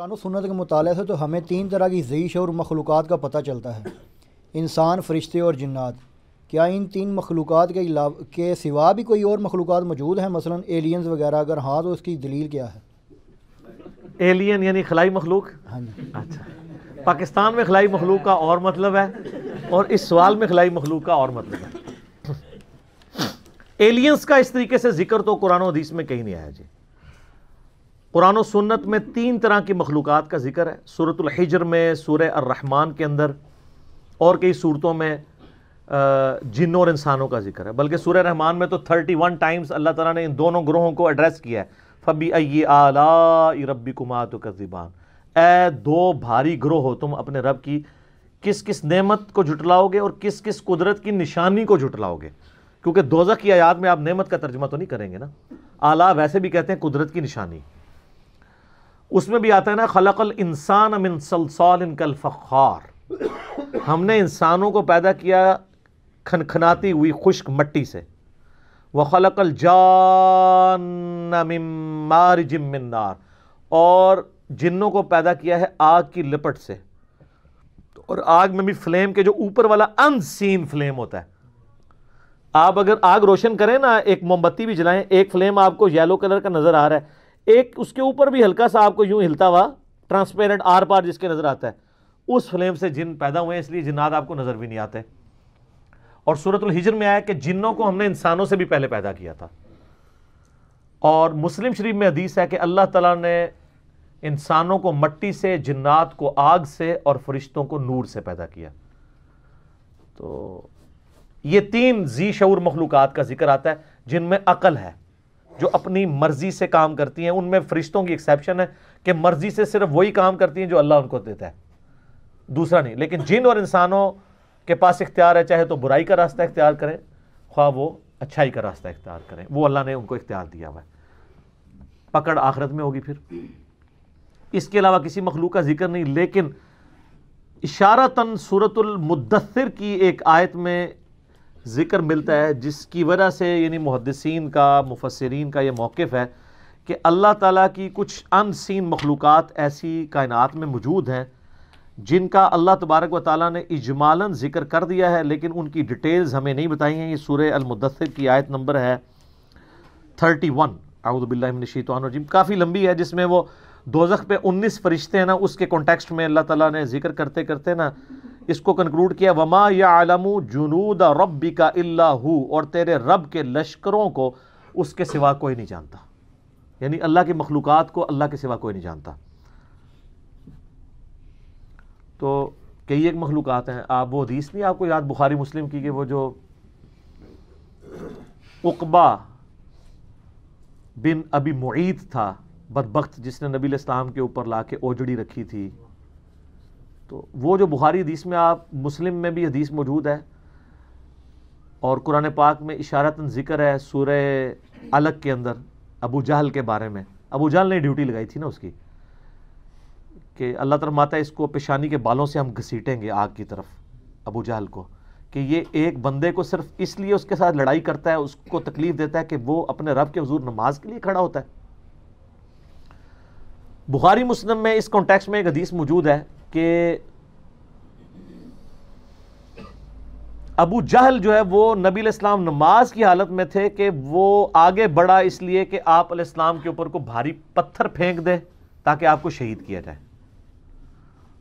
कुरान सुन्नत के मुताले से तो हमें तीन तरह की ज़ीश और मखलूक़ात का पता चलता है इंसान फरिश्ते और जन्ात क्या इन तीन मखलूक के के सिवा भी कोई और मखलूक मौजूद हैं मसलन एलियंस वगैरह अगर हाँ तो उसकी दलील क्या है एलियन यानी खलाई मखलूक हाँ जी अच्छा पाकिस्तान में खलाई मखलूक का और मतलब है और इस सवाल में खलाई मखलूक का और मतलब है एलियंस का इस तरीके से जिक्र तो कुरान हदीस में कहीं नहीं आया जी कुरान सन्नत में तीन तरह की मखलूक़ का जिक्र है सूरतलहिजर में सूर अर्रहमान के अंदर और कई सूरतों में जिनों और इंसानों का जिक्र है बल्कि सूर रहमान में तो थर्टी वन टाइम्स अल्लाह ताला ने इन दोनों ग्रोहों को एड्रेस किया है फबी अय आला रबी कुमा तो कजीबान ए दो भारी ग्रोह हो तुम अपने रब की किस किस नमत को जुटलाओगे और किस किस कुदरत की निशानी को जुटलाओगे क्योंकि दोजा की आयात में आप नेमत का तर्जमा तो नहीं करेंगे ना आला वैसे भी कहते हैं कुदरत की निशानी उसमें भी आता है ना खलकल इंसान अमिन सलसाल कल फ़ार हमने इंसानों को पैदा किया खनखनाती हुई खुश्क मट्टी से व खलकल जानार जिमनार और जिन्नों को पैदा किया है आग की लिपट से और आग में भी फ्लेम के जो ऊपर वाला अनसीन फ्लेम होता है आप अगर आग रोशन करें ना एक मोमबत्ती भी जलाएं एक फ्लेम आपको येलो कलर का नज़र आ रहा है एक उसके ऊपर भी हल्का सा आपको यूं हिलता हुआ ट्रांसपेरेंट आर पार जिसके नज़र आता है उस फ्लेम से जिन पैदा हुए हैं इसलिए जिन्नात आपको नज़र भी नहीं आते और सूरतुल हिजर में आया कि जिन्नों को हमने इंसानों से भी पहले पैदा किया था और मुस्लिम शरीफ में हदीस है कि अल्लाह तला ने इंसानों को मट्टी से जिन्नात को आग से और फरिश्तों को नूर से पैदा किया तो ये तीन जी शूर मखलूक़ात का जिक्र आता है जिनमें अकल है जो अपनी मर्जी से काम करती हैं उनमें फरिश्तों की एक्सेप्शन है कि मर्जी से सिर्फ वही काम करती हैं जो अल्लाह उनको देता है दूसरा नहीं लेकिन जिन और इंसानों के पास इख्तियार है चाहे तो बुराई का रास्ता इख्तियार करें ख्वा वो अच्छाई का रास्ता इख्तियार करें वो अल्लाह ने उनको इख्तियार दिया हुआ है पकड़ आखरत में होगी फिर इसके अलावा किसी मखलूक का जिक्र नहीं लेकिन इशारतन सूरतुल मुद्दसर की एक आयत में ज़िक्र मिलता है जिसकी वजह से यानी मुहदसिन का मुफसरीन का यह मौक़ है कि अल्लाह ताली की कुछ सीन मखलूक ऐसी कायनत में मौजूद हैं जिनका अल्लाह तबारक व ताली ने इजमालन ज़िक्र कर दिया है लेकिन उनकी डिटेल्स हमें नहीं बताई हैं ये सूर अलमुदसर की आयत नंबर है थर्टी वन आउदबिल्लाशीतवानजीम काफ़ी लंबी है जिसमें वो दोजख पे उन्नीस फरिश्ते हैं ना उसके कॉन्टेक्स्ट में अल्लाह ताला ने जिक्र करते करते ना इसको कंक्लूड किया वमा या आलमू जुनूद रबी का अल्लाह और तेरे रब के लश्करों को उसके सिवा कोई नहीं जानता यानी अल्लाह की मखलूक को अल्लाह के सिवा कोई नहीं जानता तो कई एक मखलूक हैं आप वो हदीस नहीं आपको याद बुखारी मुस्लिम की कि वो जो उकबा बिन अबी मुईद था बदबक जिसने नबी इस्लाम के ऊपर ला के ओजड़ी रखी थी तो वो जो बुखारी हदीस में आप मुस्लिम में भी हदीस मौजूद है और कुरान पाक में इशारतन ज़िक्र है सूर्य अलग के अंदर अबू जहल के बारे में अबू जहल ने ड्यूटी लगाई थी ना उसकी कि अल्लाह तरफ माता इसको पेशानी के बालों से हम घसीटेंगे आग की तरफ अबू जहल को कि ये एक बंदे को सिर्फ इसलिए उसके साथ लड़ाई करता है उसको तकलीफ देता है कि वो अपने रब के हजूर नमाज के लिए खड़ा होता है बुखारी मुस्लिम में इस कॉन्टेक्स्ट में एक हदीस मौजूद है कि अबू जहल जो है वो नबी इस्लाम नमाज की हालत में थे कि वो आगे बढ़ा इसलिए कि आप इस्लाम के ऊपर को भारी पत्थर फेंक दे ताकि आपको शहीद किया जाए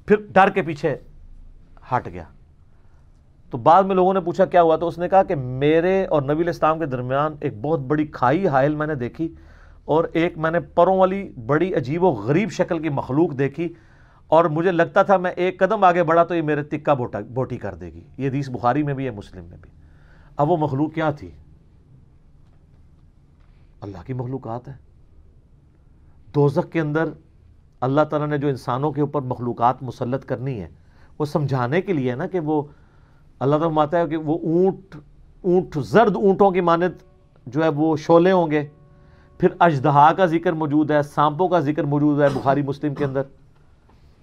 फिर डर के पीछे हट गया तो बाद में लोगों ने पूछा क्या हुआ तो उसने कहा कि मेरे और नबी इस्लाम के दरमियान एक बहुत बड़ी खाई हायल मैंने देखी और एक मैंने परों वाली बड़ी अजीब व गरीब शक्ल की मखलूक देखी और मुझे लगता था मैं एक कदम आगे बढ़ा तो ये मेरे तिक्का बोटा बोटी कर देगी ये हदीस बुखारी में भी है मुस्लिम में भी अब वो मखलूक क्या थी अल्लाह की मखलूकत है दोजक के अंदर अल्लाह तला ने जो इंसानों के ऊपर मखलूकत मुसलत करनी है वो समझाने के लिए है ना कि वो अल्लाह ताला माता है कि वो ऊँट ऊँट जर्द ऊँटों की मानद जो है वो शोले होंगे फिर अजदहा का जिक्र मौजूद है सांपों का जिक्र मौजूद है बुखारी मुस्लिम के अंदर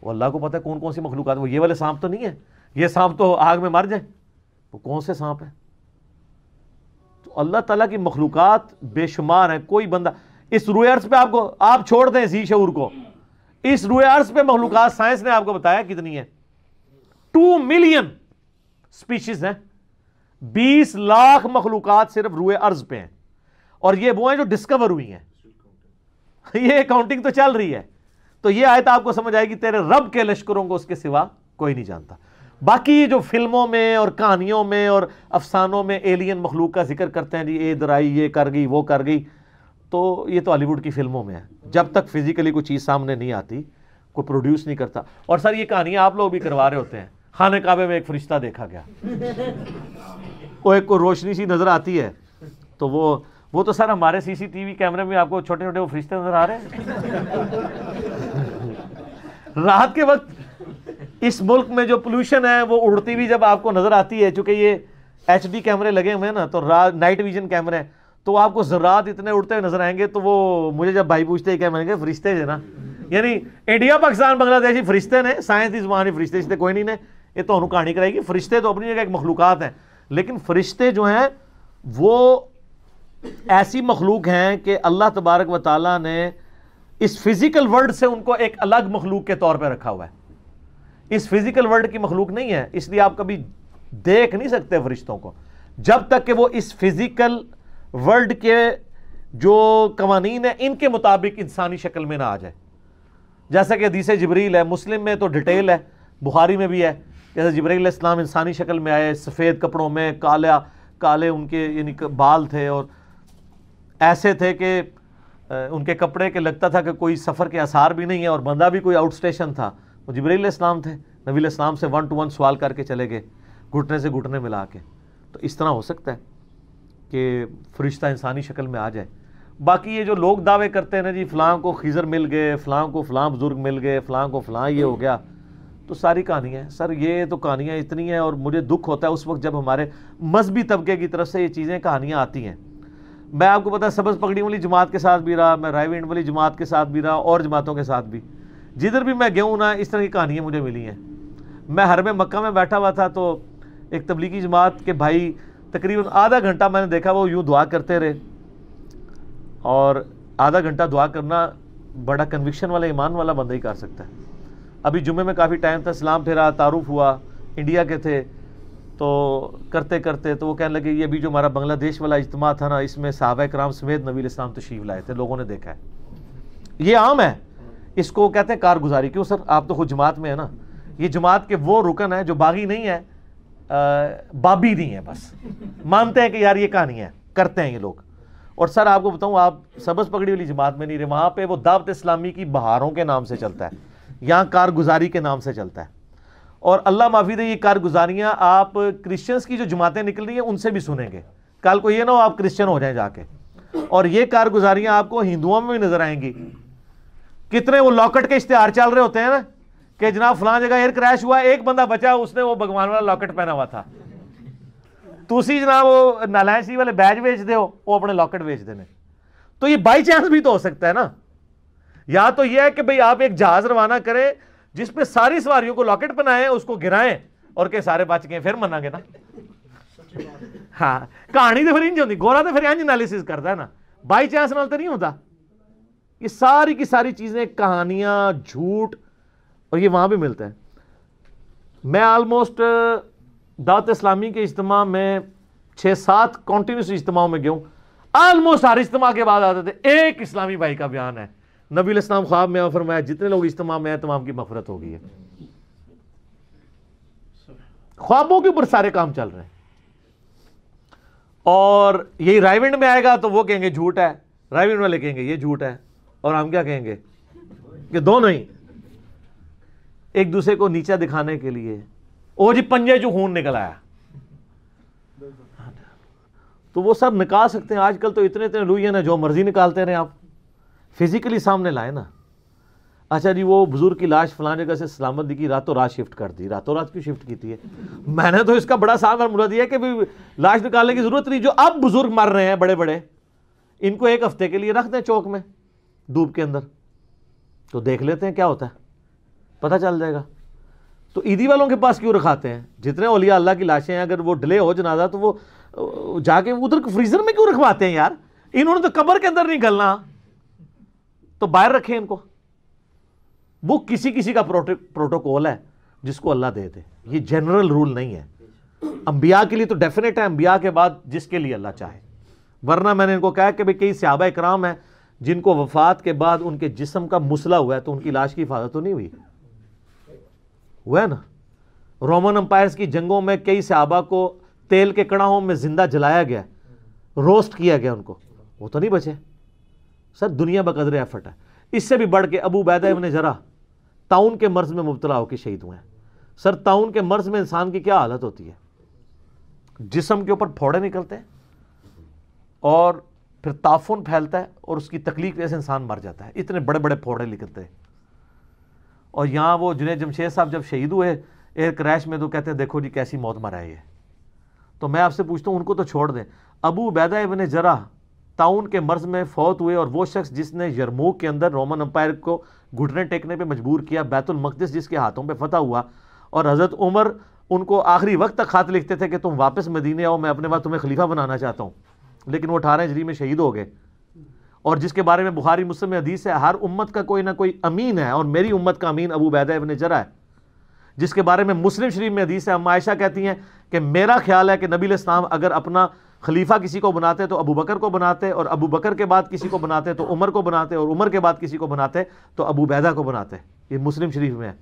वो अल्लाह को पता है कौन कौन सी मखलूक वो ये वाले सांप तो नहीं है ये सांप तो आग में मर जाए वो कौन से सांप है तो अल्लाह ताला की मखलूक बेशुमार हैं कोई बंदा इस रूए अर्ज पे आपको आप छोड़ दें जी शूर को इस रुए अर्ज पे मखलूक साइंस ने आपको बताया कितनी है टू मिलियन स्पीशीज हैं बीस लाख मखलूक सिर्फ रूए अर्ज पे हैं और ये वो हैं जो डिस्कवर हुई हैं ये काउंटिंग तो चल रही है तो ये आयत आपको समझ आएगी तेरे रब के लश्करों को उसके सिवा कोई नहीं जानता बाकी जो फिल्मों में और कहानियों में और अफसानों में एलियन मखलूक का जिक्र करते हैं जी ये इधर आई ये कर गई वो कर गई तो ये तो हॉलीवुड की फिल्मों में है जब तक फिजिकली कोई चीज़ सामने नहीं आती कोई प्रोड्यूस नहीं करता और सर ये कहानियाँ आप लोग भी करवा रहे होते हैं खाने काबे में एक फरिश्ता देखा गया वो एक को रोशनी सी नज़र आती है तो वो वो तो सर हमारे सीसीटीवी कैमरे में आपको छोटे छोटे वो फरिश्ते नज़र आ रहे हैं रात के वक्त इस मुल्क में जो पोल्यूशन है वो उड़ती हुई जब आपको नज़र आती है चूंकि ये एच कैमरे लगे हुए हैं ना तो रात नाइट विजन कैमरे तो आपको जरात इतने उड़ते हुए नजर आएंगे तो वो मुझे जब भाई पूछते हैं क्या मैंने फरिश्ते थे ना यानी इंडिया पाकिस्तान बांग्लादेश फरिश्ते ने साइंस की जबान फरिश्ते इसलिए कोई नहीं ने ये तो कहानी कराएगी फरिश्ते तो अपनी जगह एक मखलूकत हैं लेकिन फरिश्ते जो हैं वो ऐसी मखलूक हैं कि अल्लाह तबारक व ताली ने इस फिजिकल वर्ल्ड से उनको एक अलग मखलूक के तौर पर रखा हुआ है इस फिजिकल वर्ल्ड की मखलूक नहीं है इसलिए आप कभी देख नहीं सकते फरिश्तों को जब तक कि वो इस फिजिकल वर्ल्ड के जो कवानीन है इनके मुताबिक इंसानी शक्ल में ना आ जाए जैसा कि हदीस जबरील है मुस्लिम में तो डिटेल है बुखारी में भी है जैसे जबरील इस्लाम इंसानी शक्ल में आए सफ़ेद कपड़ों में काला काले उनके यानी बाल थे और ऐसे थे कि उनके कपड़े के लगता था कि कोई सफ़र के आसार भी नहीं है और बंदा भी कोई आउट स्टेशन था वो जबरील इस्लाम थे नबी इस्लाम से वन टू वन सवाल करके चले गए घुटने से घुटने मिला के तो इस तरह हो सकता है कि फरिश्ता इंसानी शक्ल में आ जाए बाकी ये जो लोग दावे करते हैं ना जी फ़लाँ को खीज़र मिल गए फ़लाँ को फ़लाँ बुज़ुर्ग मिल गए फ़लाँ को फ़लाँ ये हो गया तो सारी कहानियाँ हैं सर ये तो कहानियाँ इतनी हैं और मुझे दुख होता है उस वक्त जब हमारे मजहबी तबके की तरफ से ये चीज़ें कहानियाँ आती हैं मैं आपको पता है सबज पगड़ी वाली जमात के साथ भी रहा मैं रायविंड वाली जमात के साथ भी रहा और जमातों के साथ भी जिधर भी मैं गेहूँ ना इस तरह की कहानियाँ मुझे मिली हैं मैं हर में मक्का में बैठा हुआ था तो एक तबलीगी जमात के भाई तकरीबन आधा घंटा मैंने देखा वो यूँ दुआ करते रहे और आधा घंटा दुआ करना बड़ा कन्विक्शन वाला ईमान वाला बंदा ही कर सकता है अभी जुमे में काफ़ी टाइम था सलाम फिरा तारुफ हुआ इंडिया के थे तो करते करते तो वो कहने लगे ये भी जो हमारा बांग्लादेश वाला इज्तम था ना इसमें सहाब कराम समेत नबील इस्लाम तशीव लाए थे लोगों ने देखा है ये आम है इसको कहते हैं कारगुजारी क्यों सर आप तो खुद जमात में है ना ये जमात के वो रुकन है जो बागी नहीं है आ, बाबी नहीं है बस मानते हैं कि यार ये कहानी है करते हैं ये लोग और सर आपको बताऊं आप सबस पकड़ी वाली जमात में नहीं रहे वहाँ पे वो दावत इस्लामी की बहारों के नाम से चलता है यहाँ कारगुजारी के नाम से चलता है और अल्लाह माफी दे ये कारगुजारियां आप क्रिश्चियंस की जो जमातें निकल रही हैं उनसे भी सुनेंगे कल को ये ना हो आप क्रिश्चियन हो जाएं जाके और ये कारगुजारियां आपको हिंदुओं में भी नजर आएंगी कितने वो लॉकेट के इश्तेहार चल रहे होते हैं ना कि जनाब फलां जगह एयर क्रैश हुआ एक बंदा बचा उसने वो भगवान वाला लॉकेट पहना हुआ था तुसी जनाब वो नालायसी वाले बैज बेच दो वो अपने लॉकेट बेच देने तो ये बाई चांस भी तो हो सकता है ना या तो ये है कि भाई आप एक जहाज रवाना करें पे सारी सवारियों को लॉकेट बनाए उसको गिराए और के सारे बच गए फिर मना ना हाँ कहानी तो फिर इंज होती गोरा तो फिर इंज एनालिसिस करता है ना बाई चांस नाल तो नहीं होता ये सारी की सारी चीज़ें कहानियां झूठ और ये वहां भी मिलते हैं मैं ऑलमोस्ट दावत इस्लामी के इज्तम में छः सात कॉन्टिन्यूस इज्तमाओं में गया ऑलमोस्ट आलमोस्ट हर इज्तम के बाद आते थे एक इस्लामी भाई का बयान है नबी इस्लाम ख्वाब में फरमाया जितने लोग इज्तम में हैं तमाम की मफरत हो गई है ख्वाबों के ऊपर सारे काम चल रहे हैं और यही रायविंड में आएगा तो वो कहेंगे झूठ है रायविंड वाले कहेंगे ये झूठ है और हम क्या कहेंगे कि दोनों ही एक दूसरे को नीचा दिखाने के लिए ओ जी पंजे जो खून निकल आया तो वो सब निकाल सकते हैं आजकल तो इतने इतने लुई हैं ना जो मर्जी निकालते रहे आप फिज़िकली सामने लाए ना अच्छा जी वो बुजुर्ग की लाश फलाने जगह से सलामत दी की रातों रात शिफ्ट कर दी रातों रात क्यों शिफ्ट की थी मैंने तो इसका बड़ा साफ मुरा दिया कि भाई लाश निकालने की ज़रूरत नहीं जो अब बुजुर्ग मर रहे हैं बड़े बड़े इनको एक हफ्ते के लिए रख दें चौक में धूप के अंदर तो देख लेते हैं क्या होता है पता चल जाएगा तो ईदी वालों के पास क्यों रखाते हैं जितने ओलिया अल्लाह की लाशें हैं अगर वो डिले हो जनाजा तो वो जाके उधर फ्रीज़र में क्यों रखवाते हैं यार इन्होंने तो कबर के अंदर नहीं निकलना तो बाहर रखें इनको वो किसी किसी का प्रोटोकॉल है जिसको अल्लाह दे दे ये जनरल रूल नहीं है अंबिया के लिए तो डेफिनेट है अंबिया के बाद जिसके लिए अल्लाह चाहे वरना मैंने इनको कहा कि भाई कई सियाबा इक्राम है जिनको वफात के बाद उनके जिसम का मुसला हुआ है तो उनकी लाश की हिफाजत तो नहीं हुई हुआ है ना रोमन अंपायर की जंगों में कई सहाबा को तेल के कड़ाहों में ज़िंदा जलाया गया रोस्ट किया गया उनको वो तो नहीं बचे सर दुनिया बकदर एफर्ट है इससे भी बढ़ के अबू बैद इबन जरा ताउन के मर्ज में मुबतला होकर शहीद हुए हैं सर ताउन के मर्ज में इंसान की क्या हालत होती है जिसम के ऊपर फोड़े निकलते हैं और फिर ताफुन फैलता है और उसकी तकलीफ जैसे वजह से इंसान मर जाता है इतने बड़े बड़े फोड़े निकलते हैं और यहाँ वो जुनेद जमशेद साहब जब शहीद हुए एयर क्रैश में तो कहते हैं देखो जी कैसी मौत मराई है तो मैं आपसे पूछता हूँ उनको तो छोड़ दें अबू बैदा इबन जरा ताउन के मर्ज में फौत हुए और वो शख्स जिसने यरमूक के अंदर रोमन अम्पायर को घुटने टेकने पर मजबूर किया बैतुलमकदस जिसके हाथों पर फतह हुआ और हज़रत उमर उनको आखिरी वक्त तक खात लिखते थे कि तुम वापस मदीने आओ मैं अपने बाद तुम्हें खलीफा बनाना चाहता हूँ लेकिन वो अठारह हजरी में शहीद हो गए और जिसके बारे में बुखारी मुस्लिम हदीस है हर उम्मत का कोई ना कोई अमीन है और मेरी उम्मत का अमीन अबू बैदा इबन जरा है जिसके बारे में मुस्लिम शरीफ में हदीस है हम आयशा कहती हैं कि मेरा ख्याल है कि नबी इस्लाम अगर अपना खलीफा किसी को बनाते तो अबू बकर को बनाते और अबू बकर के बाद किसी को बनाते तो उमर को बनाते और उमर के बाद किसी को बनाते तो अबू बैदा को बनाते ये मुस्लिम शरीफ में है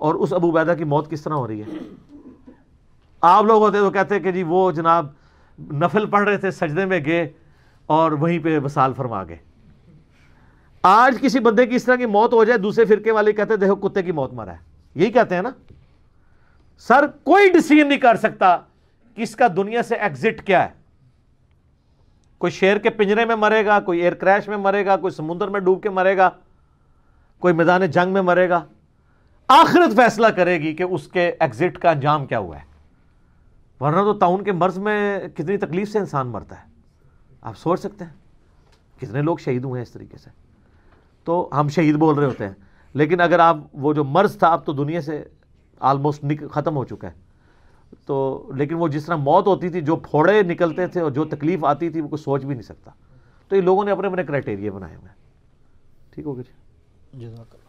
और उस अबू बैदा की मौत किस तरह हो रही है आप लोग होते तो कहते कि जी वो जनाब नफल पढ़ रहे थे सजदे में गए और वहीं पर वसाल फरमा गए आज किसी बंदे की इस तरह की मौत हो जाए दूसरे फिरके वाले कहते देखो कुत्ते की मौत मारा है यही कहते हैं ना सर कोई डिसीजन नहीं कर सकता कि इसका दुनिया से एग्जिट क्या है कोई शेर के पिंजरे में मरेगा कोई एयर क्रैश में मरेगा कोई समुद्र में डूब के मरेगा कोई मैदान जंग में मरेगा आखिरत फैसला करेगी कि उसके एग्जिट का अंजाम क्या हुआ है वरना तो ताउन के मर्ज में कितनी तकलीफ से इंसान मरता है आप सोच सकते हैं कितने लोग शहीद हुए हैं इस तरीके से तो हम शहीद बोल रहे होते हैं लेकिन अगर आप वो जो मर्ज था अब तो दुनिया से आलमोस्ट निक ख़त्म हो चुका है तो लेकिन वो जिस तरह मौत होती थी जो फोड़े निकलते थे और जो तकलीफ़ आती थी वो कुछ सोच भी नहीं सकता तो ये लोगों ने अपने अपने क्राइटेरिया बनाए हुए हैं ठीक हो गया जी